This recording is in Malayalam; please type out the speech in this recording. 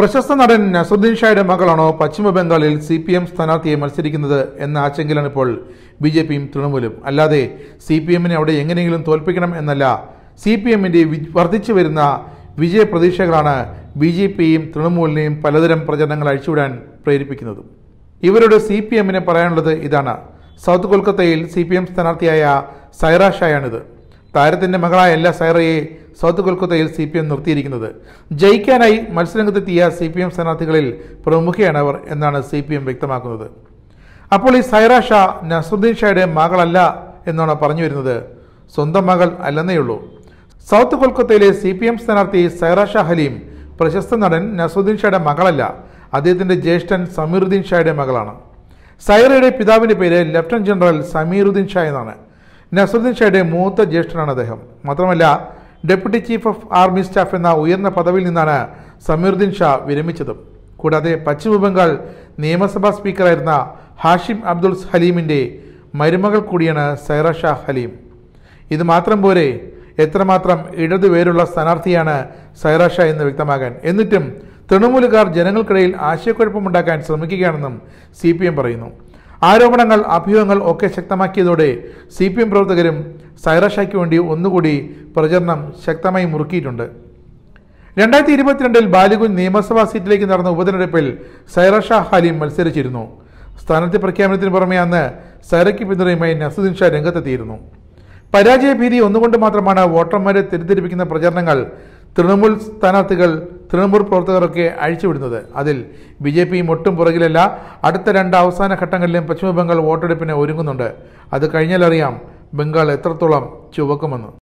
പ്രശസ്ത നടൻ നസറുദ്ദീൻ ഷായുടെ മകളാണോ പശ്ചിമ ബംഗാളിൽ സി പി എം സ്ഥാനാർത്ഥിയെ മത്സരിക്കുന്നത് എന്ന ആശങ്കയിലാണ് ഇപ്പോൾ ബി ജെ പിയും തൃണമൂലും അല്ലാതെ സി പി എമ്മിനെ അവിടെ എങ്ങനെയെങ്കിലും തോൽപ്പിക്കണം എന്നല്ല സി പി എമ്മിൻ്റെ വർദ്ധിച്ചു വരുന്ന വിജയ പ്രതീക്ഷകളാണ് ബി ജെ പിയും തൃണമൂലിനെയും പലതരം പ്രചരണങ്ങൾ അഴിച്ചുവിടാൻ പ്രേരിപ്പിക്കുന്നത് ഇവരോട് സി പി എമ്മിനെ പറയാനുള്ളത് ഇതാണ് സൗത്ത് കൊൽക്കത്തയിൽ സി പി എം സ്ഥാനാർത്ഥിയായ സൈറ ഷായാണിത് താരത്തിൻ്റെ മകളായ എല്ലാ സൈറയെ സൗത്ത് കൊൽക്കത്തയിൽ സി പി എം നിർത്തിയിരിക്കുന്നത് ജയിക്കാനായി മത്സരരംഗത്തെത്തിയ സി പി എം സ്ഥാനാർത്ഥികളിൽ പ്രമുഖയാണ് അവർ എന്നാണ് സി പി എം വ്യക്തമാക്കുന്നത് അപ്പോൾ ഈ സൈറ ഷാ നസറുദ്ദീൻ ഷായുടെ മകളല്ല എന്നാണ് പറഞ്ഞു വരുന്നത് സ്വന്തം മകൾ അല്ലെന്നേയുള്ളൂ സൗത്ത് കൊൽക്കത്തയിലെ സി പി എം സ്ഥാനാർത്ഥി സൈറ ഷാ ഹലീം പ്രശസ്ത നടൻ നസറുദ്ദീൻ ഷായുടെ മകളല്ല അദ്ദേഹത്തിൻ്റെ ജ്യേഷ്ഠൻ സമീറുദ്ദീൻ ഷായുടെ മകളാണ് സൈറയുടെ പിതാവിൻ്റെ പേര് ലഫ്റ്റനന്റ് ജനറൽ സമീറുദ്ദീൻ ഷാ എന്നാണ് നസറുദ്ദീൻ ഷയുടെ മൂത്ത ജ്യേഷ്ഠനാണ് അദ്ദേഹം മാത്രമല്ല deputy chief of army staff എന്ന ഉയർന്ന പദവിയിൽ നിന്നാണ് സമീറുദ്ദീൻ ഷാ വിരമിച്ചതും കൂടാതെ പശ്ചിമ ബംഗാൾ നിയമസഭാ സ്പീക്കറായിരുന്ന ഹാഷിം അബ്ദുൽ ഹലീമിൻ്റെ മരുമകൾ കൂടിയാണ് സൈറ ഷാ ഹലീം ഇത് മാത്രം പോരെ എത്രമാത്രം പേരുള്ള സ്ഥാനാർത്ഥിയാണ് സൈറ ഷാ എന്ന് വ്യക്തമാകാൻ എന്നിട്ടും തൃണമൂലുകാർ ജനങ്ങൾക്കിടയിൽ ആശയക്കുഴപ്പമുണ്ടാക്കാൻ ശ്രമിക്കുകയാണെന്നും സി പി എം പറയുന്നു ആരോപണങ്ങൾ അഭ്യൂഹങ്ങൾ ഒക്കെ ശക്തമാക്കിയതോടെ സി പി എം പ്രവർത്തകരും സൈറഷയ്ക്ക് വേണ്ടി ഒന്നുകൂടി പ്രചരണം ശക്തമായി മുറുക്കിയിട്ടുണ്ട് രണ്ടായിരത്തി ഇരുപത്തിരണ്ടിൽ ബാലുകുഞ്ഞ് നിയമസഭാ സീറ്റിലേക്ക് നടന്ന ഉപതെരഞ്ഞെടുപ്പിൽ സൈറഷ ഹാലിം മത്സരിച്ചിരുന്നു സ്ഥാനാർത്ഥി പ്രഖ്യാപനത്തിന് പുറമെ അന്ന് സൈറയ്ക്ക് പിന്തുണയുമായി നസുദ്ദീൻ ഷാ രംഗത്തെത്തിയിരുന്നു പരാജയ ഭീതി ഒന്നുകൊണ്ട് മാത്രമാണ് വോട്ടർമാരെ തെറ്റിദ്ധരിപ്പിക്കുന്ന പ്രചരണങ്ങൾ തൃണമൂൽ സ്ഥാനാർത്ഥികൾ തൃണമൂൽ പ്രവർത്തകരൊക്കെ അഴിച്ചുവിടുന്നത് അതിൽ ബി ജെ പിയും ഒട്ടും പുറകിലല്ല അടുത്ത രണ്ട് അവസാന ഘട്ടങ്ങളിലും പശ്ചിമബംഗാൾ വോട്ടെടുപ്പിന് ഒരുങ്ങുന്നുണ്ട് അത് കഴിഞ്ഞാലറിയാം ബംഗാൾ എത്രത്തോളം ചുവക്കുമെന്ന്